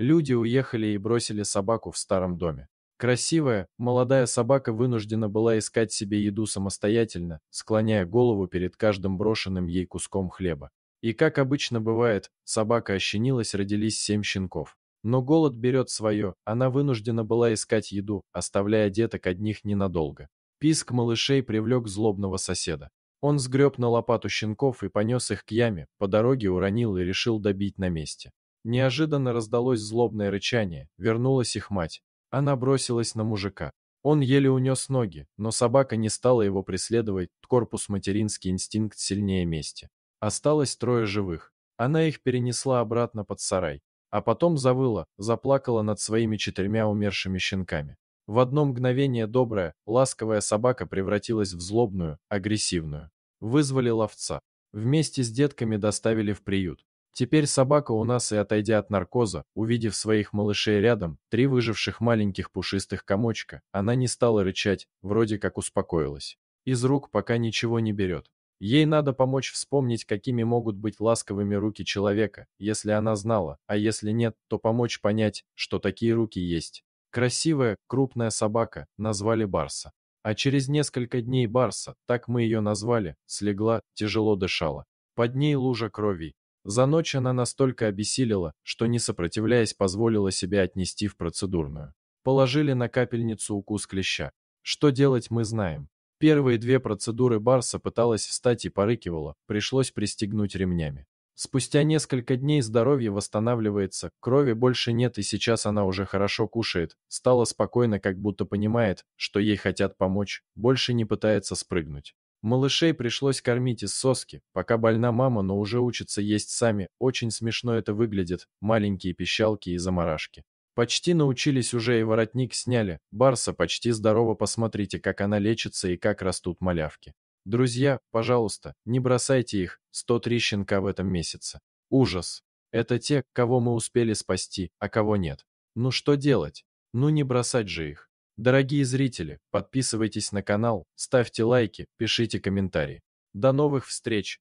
Люди уехали и бросили собаку в старом доме. Красивая, молодая собака вынуждена была искать себе еду самостоятельно, склоняя голову перед каждым брошенным ей куском хлеба. И как обычно бывает, собака ощенилась, родились семь щенков. Но голод берет свое, она вынуждена была искать еду, оставляя деток одних ненадолго. Писк малышей привлек злобного соседа. Он сгреб на лопату щенков и понес их к яме, по дороге уронил и решил добить на месте. Неожиданно раздалось злобное рычание, вернулась их мать. Она бросилась на мужика. Он еле унес ноги, но собака не стала его преследовать, корпус материнский инстинкт сильнее мести. Осталось трое живых. Она их перенесла обратно под сарай, а потом завыла, заплакала над своими четырьмя умершими щенками. В одно мгновение добрая, ласковая собака превратилась в злобную, агрессивную. Вызвали ловца. Вместе с детками доставили в приют. Теперь собака у нас и, отойдя от наркоза, увидев своих малышей рядом, три выживших маленьких пушистых комочка, она не стала рычать, вроде как успокоилась. Из рук пока ничего не берет. Ей надо помочь вспомнить, какими могут быть ласковыми руки человека, если она знала, а если нет, то помочь понять, что такие руки есть. Красивая, крупная собака, назвали Барса. А через несколько дней Барса, так мы ее назвали, слегла, тяжело дышала. Под ней лужа крови, за ночь она настолько обессилила, что, не сопротивляясь, позволила себя отнести в процедурную. Положили на капельницу укус клеща. Что делать, мы знаем. Первые две процедуры Барса пыталась встать и порыкивала, пришлось пристегнуть ремнями. Спустя несколько дней здоровье восстанавливается, крови больше нет и сейчас она уже хорошо кушает, стала спокойно, как будто понимает, что ей хотят помочь, больше не пытается спрыгнуть. Малышей пришлось кормить из соски, пока больна мама, но уже учатся есть сами. Очень смешно это выглядит, маленькие пищалки и заморашки. Почти научились уже и воротник сняли. Барса почти здорово, посмотрите, как она лечится и как растут малявки. Друзья, пожалуйста, не бросайте их, 103 щенка в этом месяце. Ужас. Это те, кого мы успели спасти, а кого нет. Ну что делать? Ну не бросать же их. Дорогие зрители, подписывайтесь на канал, ставьте лайки, пишите комментарии. До новых встреч!